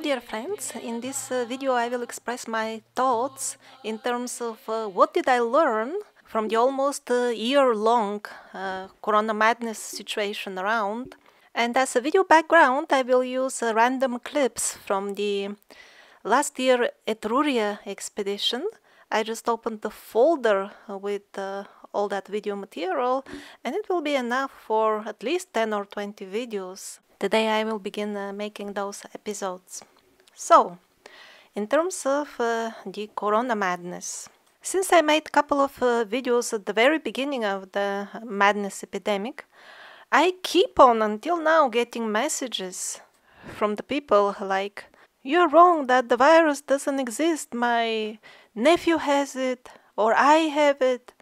dear friends, in this uh, video I will express my thoughts in terms of uh, what did I learn from the almost uh, year-long uh, corona madness situation around. And as a video background, I will use uh, random clips from the last year Etruria expedition. I just opened the folder with uh, all that video material and it will be enough for at least 10 or 20 videos. Today I will begin uh, making those episodes. So, in terms of uh, the Corona madness, since I made a couple of uh, videos at the very beginning of the madness epidemic, I keep on until now getting messages from the people like, You're wrong that the virus doesn't exist, my nephew has it, or I have it,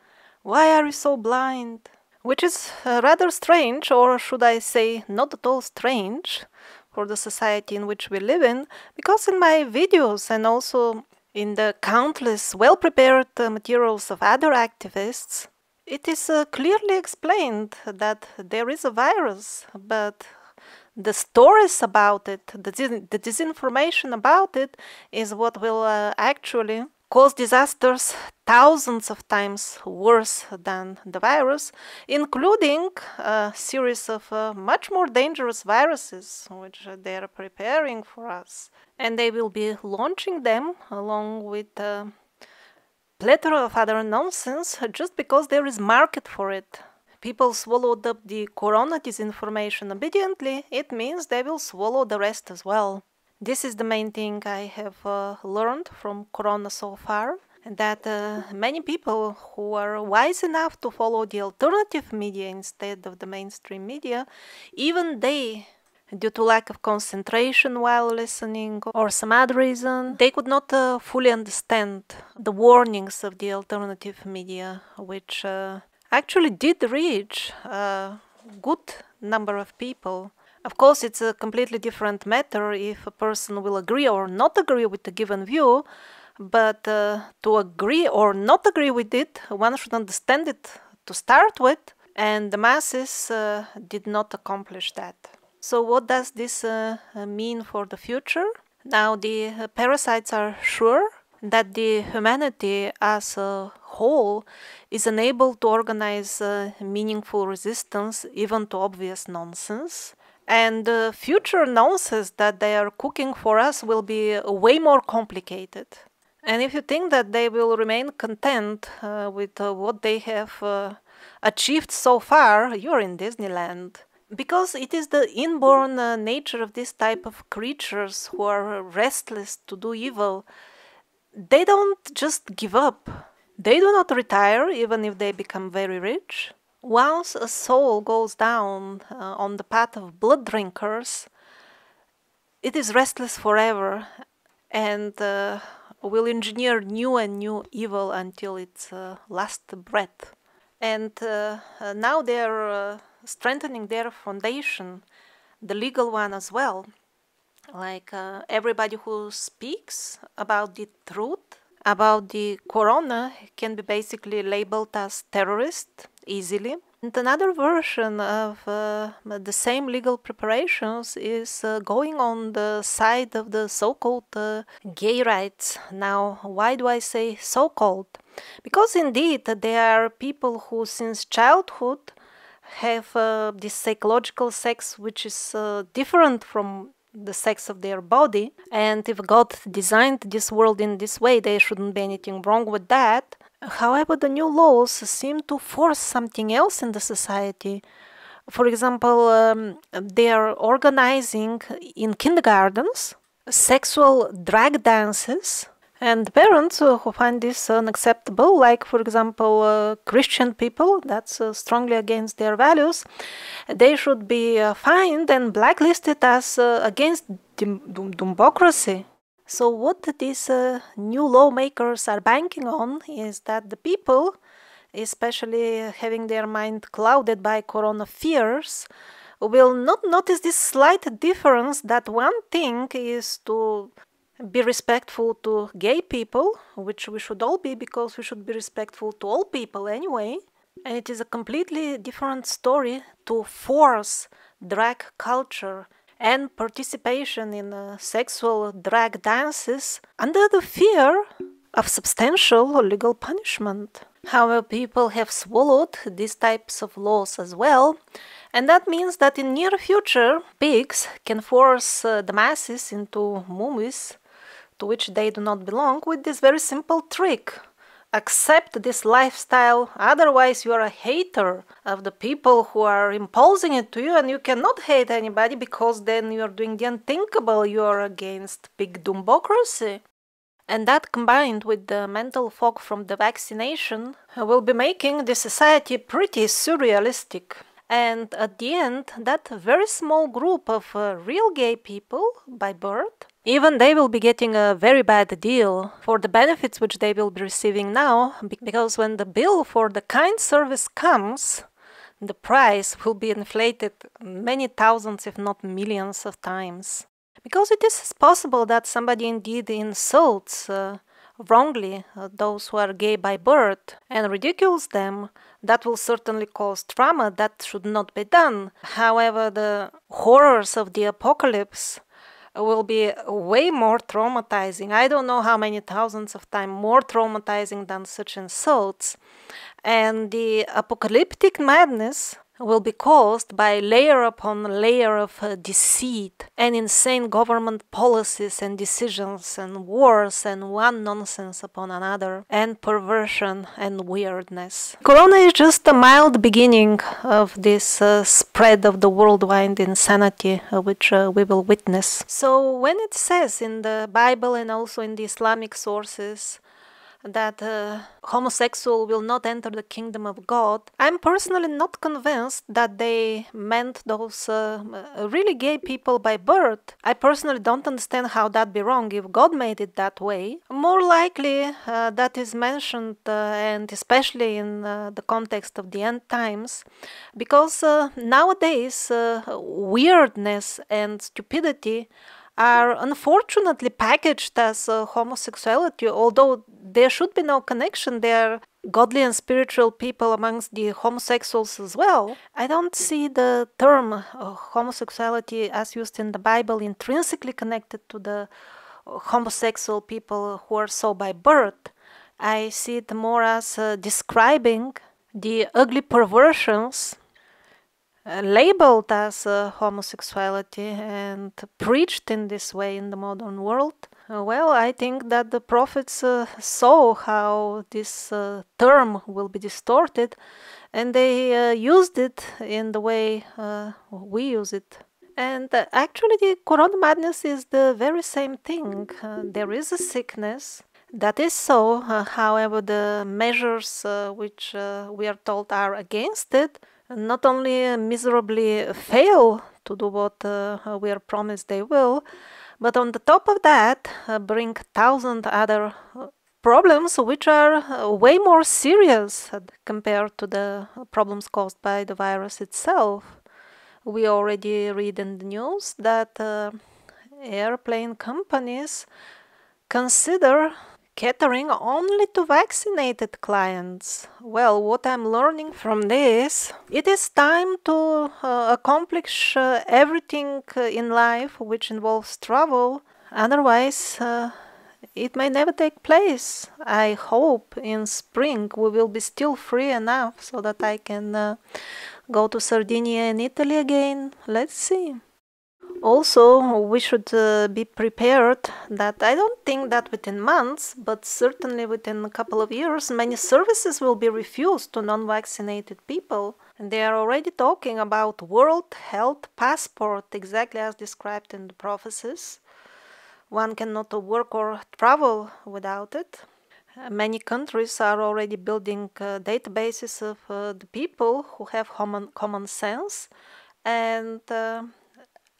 why are you so blind? Which is uh, rather strange, or should I say, not at all strange for the society in which we live in, because in my videos and also in the countless well prepared uh, materials of other activists, it is uh, clearly explained that there is a virus, but the stories about it, the, dis the disinformation about it, is what will uh, actually cause disasters thousands of times worse than the virus, including a series of uh, much more dangerous viruses which they are preparing for us. And they will be launching them along with a uh, plethora of other nonsense just because there is market for it. People swallowed up the corona disinformation obediently, it means they will swallow the rest as well. This is the main thing I have uh, learned from Corona so far that uh, many people who are wise enough to follow the alternative media instead of the mainstream media, even they, due to lack of concentration while listening or some other reason, they could not uh, fully understand the warnings of the alternative media, which uh, actually did reach a uh, good number of people. Of course, it's a completely different matter if a person will agree or not agree with a given view, but uh, to agree or not agree with it, one should understand it to start with, and the masses uh, did not accomplish that. So, what does this uh, mean for the future? Now, the uh, parasites are sure that the humanity as a whole is unable to organize uh, meaningful resistance even to obvious nonsense and the future nonsense that they are cooking for us will be way more complicated. And if you think that they will remain content uh, with uh, what they have uh, achieved so far, you're in Disneyland. Because it is the inborn uh, nature of this type of creatures who are restless to do evil. They don't just give up. They do not retire even if they become very rich. Once a soul goes down uh, on the path of blood drinkers, it is restless forever and uh, will engineer new and new evil until its uh, last breath. And uh, uh, now they are uh, strengthening their foundation, the legal one as well. Like everybody who speaks about the truth about the corona can be basically labeled as terrorist easily. And another version of uh, the same legal preparations is uh, going on the side of the so called uh, gay rights. Now, why do I say so called? Because indeed, there are people who, since childhood, have uh, this psychological sex which is uh, different from the sex of their body. And if God designed this world in this way, there shouldn't be anything wrong with that. However, the new laws seem to force something else in the society. For example, um, they are organizing in kindergartens sexual drag dances and parents uh, who find this unacceptable, like, for example, uh, Christian people, that's uh, strongly against their values, they should be uh, fined and blacklisted as uh, against democracy. So, what these uh, new lawmakers are banking on is that the people, especially having their mind clouded by corona fears, will not notice this slight difference that one thing is to be respectful to gay people, which we should all be because we should be respectful to all people anyway. And it is a completely different story to force drag culture and participation in uh, sexual drag dances under the fear of substantial legal punishment. However, people have swallowed these types of laws as well, and that means that in near future, pigs can force uh, the masses into movies to which they do not belong with this very simple trick. Accept this lifestyle, otherwise, you are a hater of the people who are imposing it to you, and you cannot hate anybody because then you are doing the unthinkable, you are against big dumbocracy, And that combined with the mental fog from the vaccination will be making the society pretty surrealistic. And at the end, that very small group of uh, real gay people by birth even they will be getting a very bad deal for the benefits which they will be receiving now, because when the bill for the kind service comes, the price will be inflated many thousands, if not millions, of times. Because it is possible that somebody indeed insults uh, wrongly uh, those who are gay by birth and ridicules them, that will certainly cause trauma that should not be done. However, the horrors of the apocalypse will be way more traumatizing. I don't know how many thousands of times more traumatizing than such insults. And the apocalyptic madness will be caused by layer upon layer of uh, deceit and insane government policies and decisions and wars and one nonsense upon another and perversion and weirdness. Corona is just a mild beginning of this uh, spread of the worldwide insanity uh, which uh, we will witness. So when it says in the Bible and also in the Islamic sources that uh, homosexual will not enter the kingdom of God, I'm personally not convinced that they meant those uh, uh, really gay people by birth. I personally don't understand how that'd be wrong if God made it that way. More likely, uh, that is mentioned, uh, and especially in uh, the context of the end times, because nowadays weirdness and stupidity are unfortunately packaged as uh, homosexuality, although there should be no connection. There are godly and spiritual people amongst the homosexuals as well. I don't see the term uh, homosexuality as used in the Bible intrinsically connected to the homosexual people who are so by birth. I see it more as uh, describing the ugly perversions labeled as uh, homosexuality and preached in this way in the modern world. Uh, well, I think that the prophets uh, saw how this uh, term will be distorted and they uh, used it in the way uh, we use it. And actually, the corona madness is the very same thing. there is a sickness. That is so. however, the measures which we are told are against it not only miserably fail to do what uh, we are promised they will, but on the top of that, uh, bring thousand other uh, problems which are uh, way more serious compared to the problems caused by the virus itself. We already read in the news that uh, airplane companies consider catering only to vaccinated clients. Well, what I'm learning from this, it is time to uh, accomplish uh, everything uh, in life which involves travel, otherwise uh, it may never take place. I hope in spring we will be still free enough so that I can uh, go to Sardinia and Italy again. Let's see. Also, we should uh, be prepared that I don't think that within months, but certainly within a couple of years, many services will be refused to non vaccinated people. And they are already talking about World Health Passport, exactly as described in the prophecies. One cannot work or travel without it. Many countries are already building uh, databases of uh, the people who have common, common sense and uh,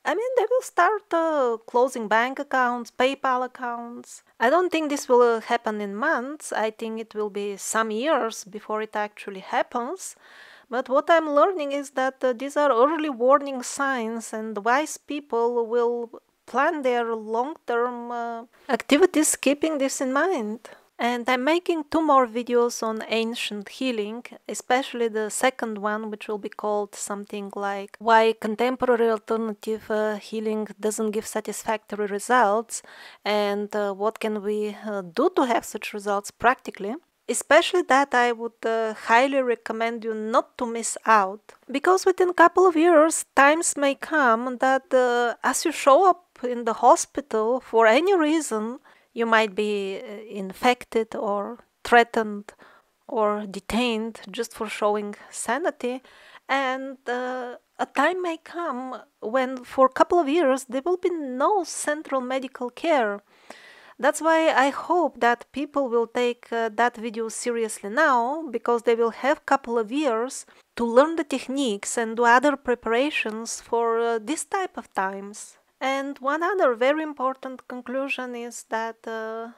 I mean, they will start uh, closing bank accounts, PayPal accounts. I don't think this will uh, happen in months. I think it will be some years before it actually happens. But what I'm learning is that uh, these are early warning signs, and wise people will plan their long term uh, activities keeping this in mind. And I'm making two more videos on ancient healing, especially the second one, which will be called something like Why Contemporary Alternative uh, Healing Doesn't Give Satisfactory Results and uh, What Can We uh, Do to Have Such Results Practically. Especially that I would uh, highly recommend you not to miss out, because within a couple of years, times may come that uh, as you show up in the hospital for any reason, you might be uh, infected or threatened or detained just for showing sanity. And uh, a time may come when, for a couple of years, there will be no central medical care. That's why I hope that people will take uh, that video seriously now because they will have couple of years to learn the techniques and do other preparations for uh, this type of times. And one other very important conclusion is that uh,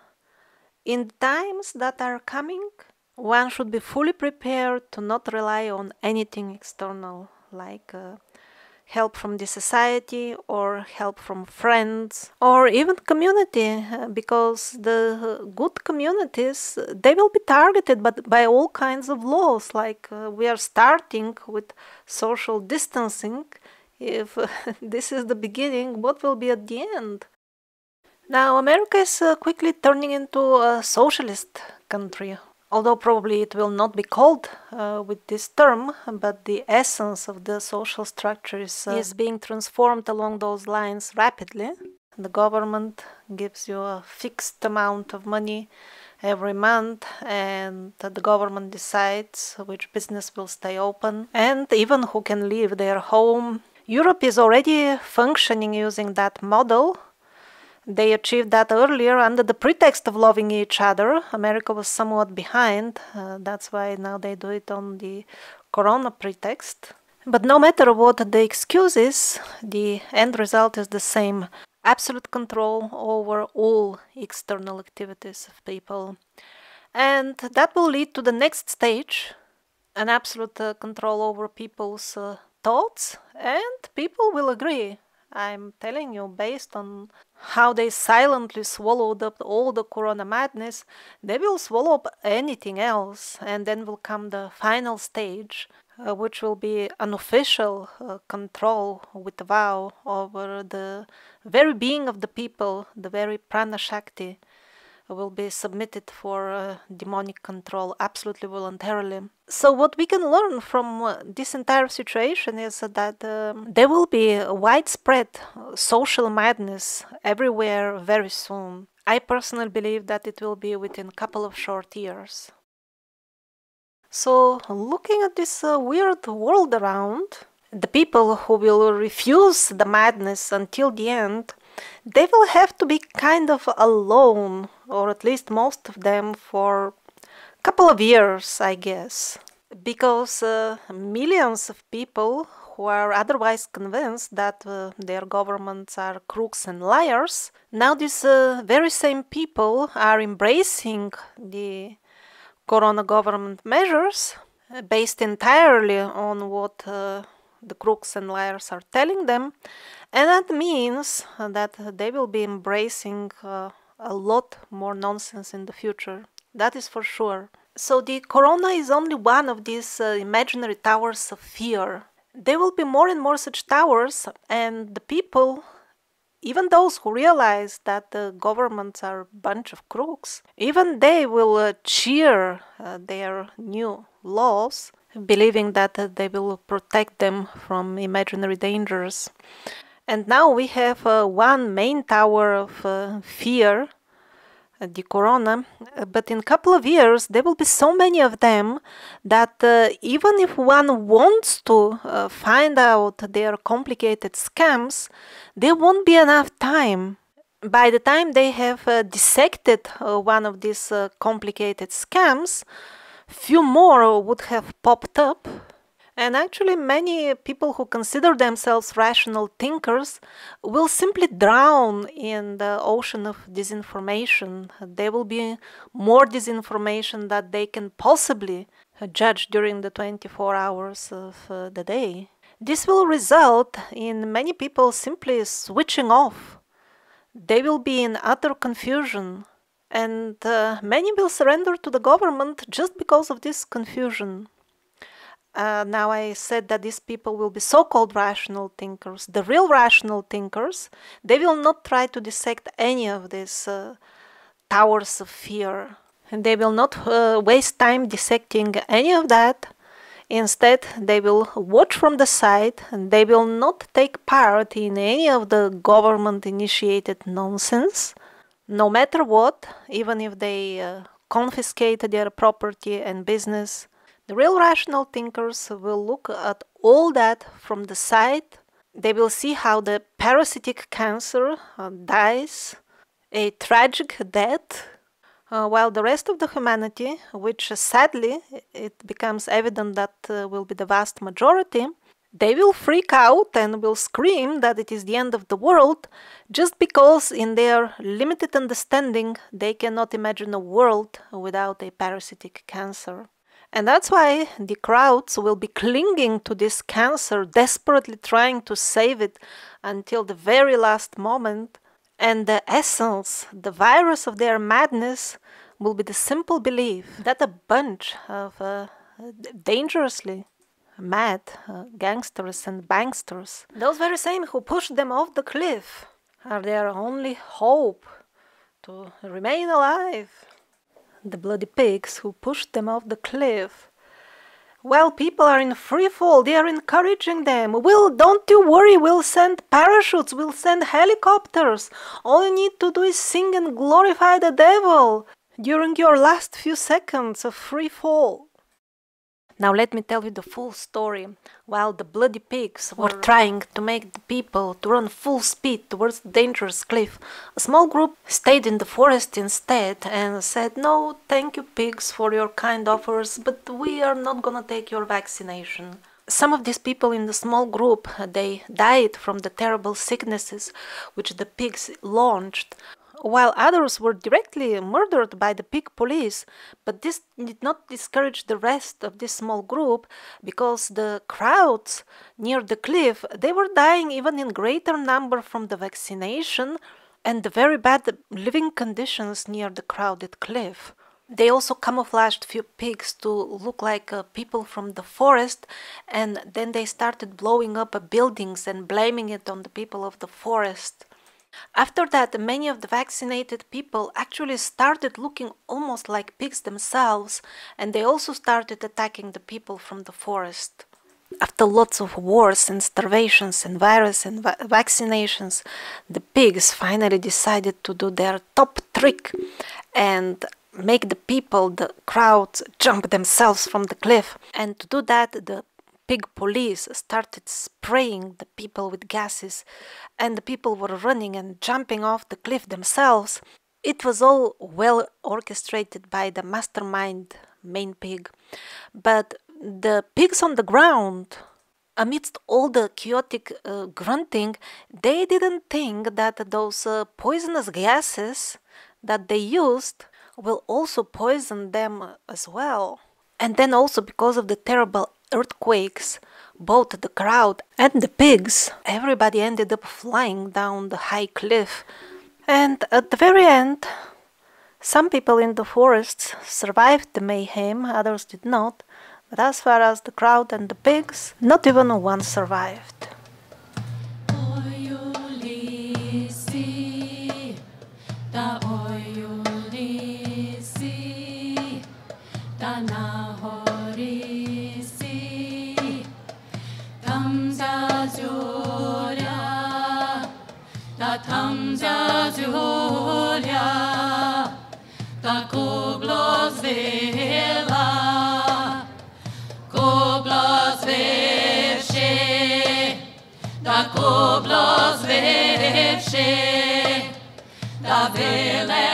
in times that are coming, one should be fully prepared to not rely on anything external, like uh, help from the society or help from friends or even community, uh, because the uh, good communities they will be targeted, but by all kinds of laws. Like uh, we are starting with social distancing if this is the beginning, what will be at the end? Now, America is uh, quickly turning into a socialist country, although probably it will not be called uh, with this term, but the essence of the social structure is, uh, is being transformed along those lines rapidly. The government gives you a fixed amount of money every month, and the government decides which business will stay open and even who can leave their home Europe is already functioning using that model. They achieved that earlier under the pretext of loving each other. America was somewhat behind. Uh, that's why now they do it on the corona pretext. But no matter what the excuse is, the end result is the same absolute control over all external activities of people. And that will lead to the next stage an absolute uh, control over people's uh, thoughts and people will agree. I'm telling you, based on how they silently swallowed up all the corona madness, they will swallow up anything else. And then will come the final stage, uh, which will be an uh, control with a vow over the very being of the people, the very prana shakti will be submitted for uh, demonic control absolutely voluntarily. So, what we can learn from uh, this entire situation is that um, there will be widespread uh, social madness everywhere very soon. I personally believe that it will be within a couple of short years. So, looking at this uh, weird world around, the people who will refuse the madness until the end they will have to be kind of alone, or at least most of them, for a couple of years, I guess. Because uh, millions of people who are otherwise convinced that uh, their governments are crooks and liars, now these uh, very same people are embracing the corona government measures uh, based entirely on what uh, the crooks and liars are telling them and that means that they will be embracing uh, a lot more nonsense in the future. That is for sure. So the corona is only one of these uh, imaginary towers of fear. There will be more and more such towers, and the people, even those who realize that the governments are a bunch of crooks, even they will uh, cheer uh, their new laws, believing that uh, they will protect them from imaginary dangers. And now we have uh, one main tower of uh, fear, uh, the corona, uh, but in a couple of years there will be so many of them that uh, even if one wants to uh, find out their complicated scams, there won't be enough time. By the time they have dissected one of these complicated scams, few more would have popped up and actually, many people who consider themselves rational thinkers will simply drown in the ocean of disinformation. There will be more disinformation that they can possibly judge during the 24 hours of uh, the day. This will result in many people simply switching off. They will be in utter confusion, and uh, many will surrender to the government just because of this confusion uh, now I said that these people will be so-called rational thinkers. The real rational thinkers, they will not try to dissect any of these uh, towers of fear, and they will not uh, waste time dissecting any of that. Instead, they will watch from the side, and they will not take part in any of the government-initiated nonsense, no matter what, even if they uh, confiscate their property and business the real rational thinkers will look at all that from the side. They will see how the parasitic cancer uh, dies a tragic death, uh, while the rest of the humanity, which uh, sadly it becomes evident that uh, will be the vast majority, they will freak out and will scream that it is the end of the world just because, in their limited understanding, they cannot imagine a world without a parasitic cancer. And that's why the crowds will be clinging to this cancer, desperately trying to save it until the very last moment. And the essence, the virus of their madness, will be the simple belief that a bunch of uh, dangerously mad uh, gangsters and banksters, those very same who pushed them off the cliff, are their only hope to remain alive the bloody pigs who pushed them off the cliff. Well, people are in free fall. They are encouraging them. We'll, don't you worry. We'll send parachutes. We'll send helicopters. All you need to do is sing and glorify the devil during your last few seconds of free fall. Now let me tell you the full story. While the bloody pigs were trying to make the people to run full speed towards the dangerous cliff, a small group stayed in the forest instead and said, No, thank you, pigs, for your kind offers, but we are not gonna take your vaccination some of these people in the small group they died from the terrible sicknesses which the pigs launched while others were directly murdered by the pig police, but this did not discourage the rest of this small group because the crowds near the cliff, they were dying even in greater number from the vaccination and the very bad living conditions near the crowded cliff. They also camouflaged few pigs to look like uh, people from the forest, and then they started blowing up uh, buildings and blaming it on the people of the forest. After that, many of the vaccinated people actually started looking almost like pigs themselves, and they also started attacking the people from the forest. After lots of wars and starvations and virus and va vaccinations, the pigs finally decided to do their top trick and make the people, the crowd, jump themselves from the cliff. And to do that, the big police started spraying the people with gases, and the people were running and jumping off the cliff themselves. It was all well orchestrated by the mastermind main pig, but the pigs on the ground, amidst all the chaotic uh, grunting, they didn't think that those uh, poisonous gases that they used will also poison them as well. And then also because of the terrible earthquakes, both the crowd and the pigs, everybody ended up flying down the high cliff. And at the very end, some people in the forests survived the mayhem, others did not. But as far as the crowd and the pigs, not even one survived. Julia, da Koblos Vela, Koblos Vevshe, da Koblos Vevshe, da Vela.